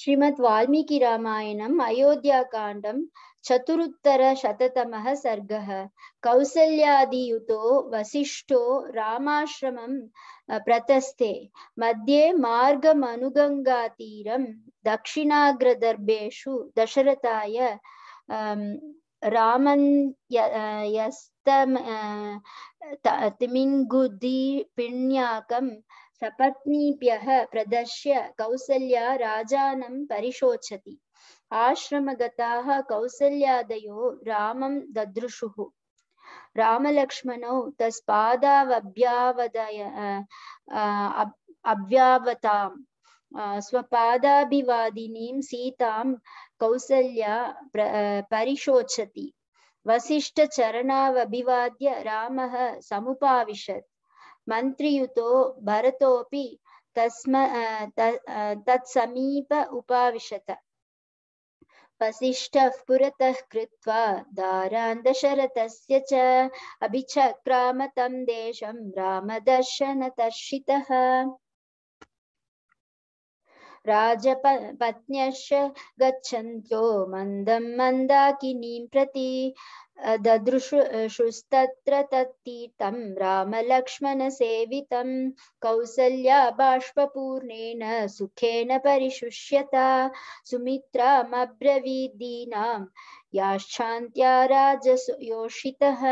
श्रीमद् वाल्मीकि रामायणम् अयोध्याकाण्डं चतुरुत्तरशततमः सर्गः कौसल्यादियुतो वसिष्ठो रामाश्रमं प्रतस्थे मध्ये मार्गमनुगङ्गातीरं दक्षिणाग्रदर्भेषु दशरथाय रामन् यस्तमिङ्गुदि सपत्नीभ्यः प्रदर्श्य कौसल्या राजानं परिशोचति आश्रमगताः कौसल्यादयो रामं ददृशुः रामलक्ष्मणौ तस्पादावभ्यावदय अव्यावतां स्वपादाभिवादिनीं सीतां कौसल्या परिशोचति वसिष्ठचरणावभिवाद्य रामः समुपाविशत् मन्त्रियुतो भरतोऽपि तस्म तत्समीप उपाविशत वसिष्ठः पुरतः कृत्वा दारान्दशरथस्य च अभिचक्राम देशं रामदर्शनतर्शितः राजपत्न्यश्च गच्छन्त्यो मन्दं मन्दाकिनीं प्रति ददृशुस्तत्र तत्तीर्थं रामलक्ष्मणसेवितं कौसल्या बाष्पपूर्णेन सुखेन परिशुष्यता सुमित्रामब्रवीदीनां याश्चान्त्या राजसुयोषितः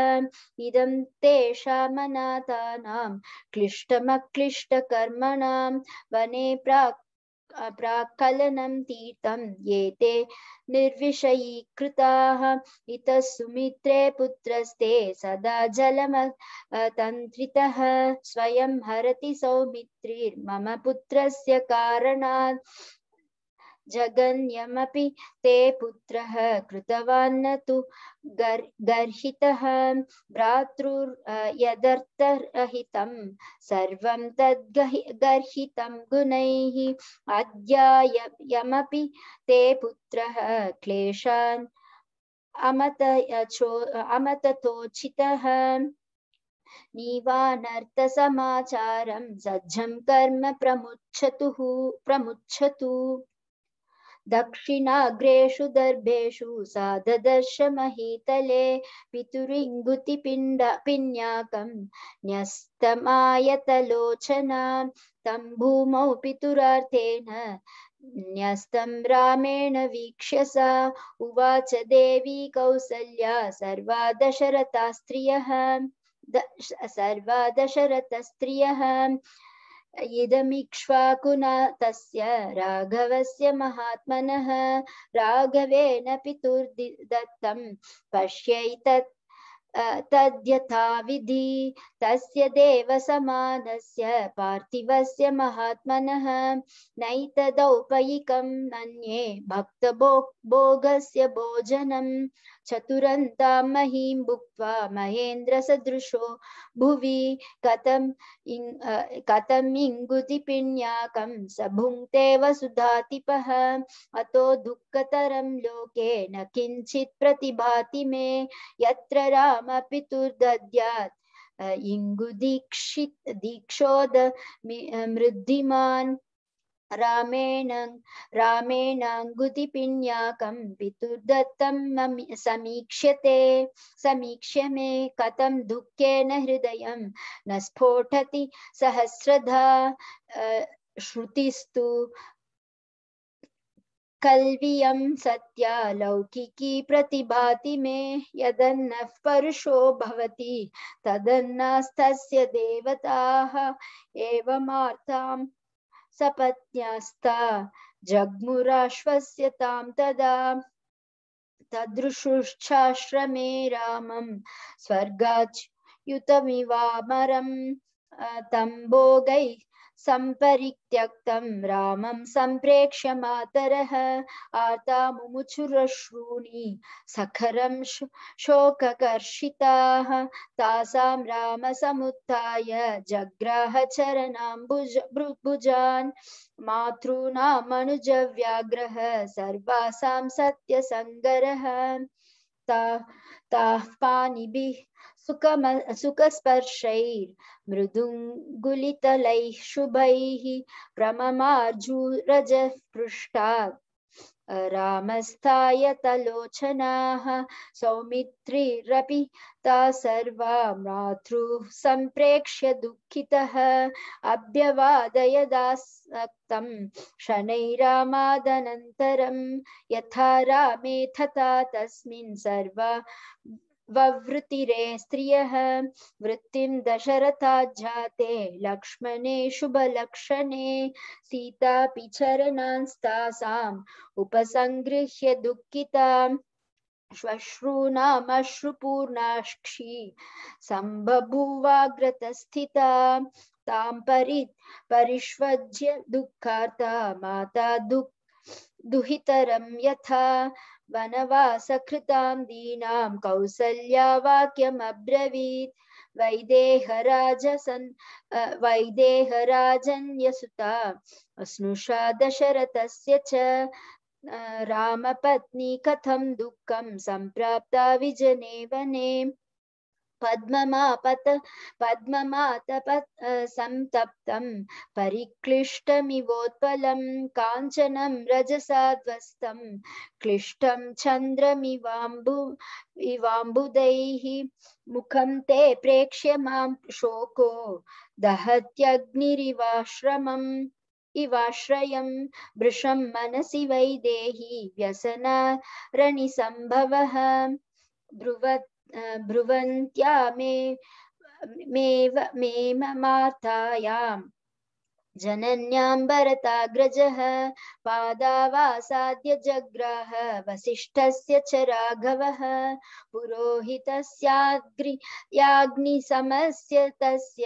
इदं तेषामनाथानां क्लिष्टमक्लिष्टकर्मणां वने प्राक् अप्राकलनं तीर्थं ये ते निर्विषयीकृताः इतः सुमित्रे पुत्रस्ते सदा जलम तन्त्रितः स्वयं हरति सौमित्रीर्मम पुत्रस्य कारणात् जगन्यमपि ते पुत्रः कृतवान् तु गर् गर्हितः भ्रातृ यदर्थरहितं सर्वं गर्हितं गुणैः अद्यायमपि ते पुत्रः क्लेशान् अमत अमततोचितः नीवानर्थसमाचारं सज्जं कर्म प्रमुच्छतुः प्रमुच्छतु दक्षिणाग्रेशु दर्भेशु साधदर्श महीतले पितुरिंगुति पिंड पिण्याकं न्यस्तमायतलोचना तं भूमौ पितुरार्थेन न्यस्तं रामेण वीक्षसा उवाच देवी कौसल्या सर्वा दशरथा स्त्रियः सर्वा स्त्रियः इदमिक्ष्वाकुना तस्य राघवस्य महात्मनः राघवेन पितुर्दि दत्तं पश्यैतत् तद्यथाविधि तस्य देवसमानस्य पार्थिवस्य महात्मनः नैतदौपयिकं मन्ये भक्तभोगस्य भोजनं चतुरन्तां महीं भुक्त्वा सदृशो भुवि कथम् इन् कथम् इङ्गुतिपिण्याकं स भुङ्क्ते वसुधातिपः अतो दुःखतरं लोके न किंचि प्रतिभाति मे यत्र रामपितुर्दद्यात् इङ्गुदीक्षित् दीक्षोद मृद्धिमान रामेण रामेणाङ्गुतिपिण्याकं पितुर्दत्तं समीक्ष्यते समीक्ष्य मे कथं दुःखेन हृदयं न स्फोटति सहस्रधा श्रुतिस्तु कल्वियं सत्या लौकिकी प्रतिभाति मे यदन्नः परुषो भवति तदन्नास्तस्य देवताः एवमार्ताम् सपत्न्यास्ता जग्मुराश्वस्य तां तदा तदृशुश्चाश्रमे रामं स्वर्गाच्युतमिवामरं तं भोगैः सम्परित्यक्तं रामं सम्प्रेक्ष्य मातरः आता मुमुचुरश्रूणि सखरं शोककर्षिताः तासां रामसमुत्थाय जग्राहचरणाम्बुज भृद्भुजान् सुखम सुखस्पर्शैर् मृदुङ्गुलितलैः शुभैः प्रममार्जुरजः पृष्ठात् रामस्थायतलोचनाः सौमित्रीरपि ता सर्वा मातृः सम्प्रेक्ष्य दुःखितः अभ्यवादयदासक्तं शनैरामादनन्तरं यथा रामे तथा तस्मिन् सर्वा ववृतिरे वृत्ति वृत्तिं जाते लक्ष्मणे शुभलक्षणे सीतापि चरणांस्तासाम् उपसङ्गृह्य दुखिता श्वश्रूणामश्रुपूर्णाक्षी सम्बभूवाग्रतस्थिता तां परि परिष्वज्य दुःखार्ता माता दुःख दुहितरं यथा वनवासकृतां दीनां कौसल्या वाक्यमब्रवीत् वैदेहराजसन् वैदेहराजन्यसुता अश्नुषा दशरथस्य च रामपत्नी कथं दुःखं सम्प्राप्ता विजने वने पद्मत पद्मत सन्तप्तं परिक्लिष्टमिवोत्पलं काञ्चनं रजसाध्वस्तं क्लिष्टं चन्द्रमिवाम्बु इवाम्बुदैः ते प्रेक्ष्य मां शोको दहत्यग्निरिवाश्रमम् इवाश्रयं भृशं मनसि वै देहि व्यसनारणिसम्भवः ब्रुवत् ब्रुवन्त्या मे मे मे ममार्थायाम् जनन्याम्बरताग्रजः पादावासाद्य जग्राह वसिष्ठस्य च राघवः पुरोहितस्याग्निसमस्य तस्य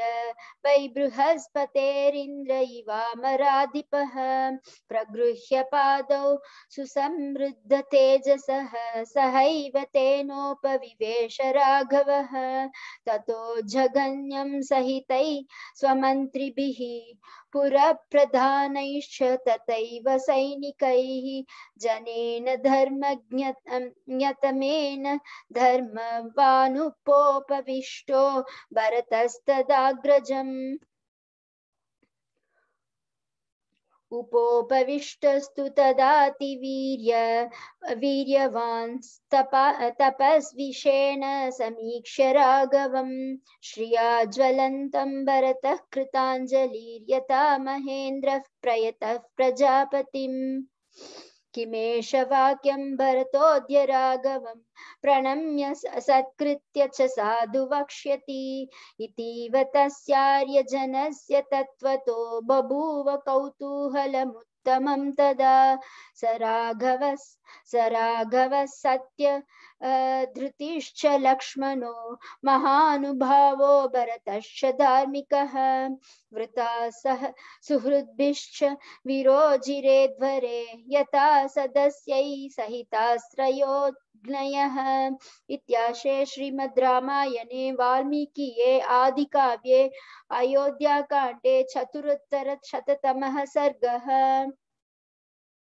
वै बृहस्पतेरिन्द्र इवामराधिपः प्रगृह्य पादौ सुसमृद्धतेजसः सहैव तेनोपविवेश राघवः ततो जगन्यं सहितैः स्वमन्त्रिभिः पुरप्रधानैश्च सैनिक जनन धर्म धर्म अं, धर्मवानुपोपविष्टो भरतस्तदाग्रजम् उपोपविष्टस्तु तदातिवीर्य वीर्यवान् तपा तपस्विषेण समीक्ष्य राघवम् श्रिया ज्वलन्तं भरतः कृताञ्जलिर्यथा महेन्द्रः प्रयतः प्रजापतिम् किमेष वाक्यं भरतोऽद्य राघवम् प्रणम्य सत्कृत्य च साधु वक्ष्यति इतीव तस्यार्यजनस्य तत्त्वतो बभूव कौतूहलमुत् उत्तमं तदा स राघवः स राघवः सत्य धृतिश्च लक्ष्मणो महानुभावो भरतश्च धार्मिकः वृता सह सुहृद्भिश्च विरोजिरे ध्वरे यथा सदस्यैः सहितास्त्रयोत् विघ्नयः इत्याशे श्रीमद् रामायणे वाल्मीकिये आदिकाव्ये अयोध्याकाण्डे चतुरुत्तरशततमः सर्गः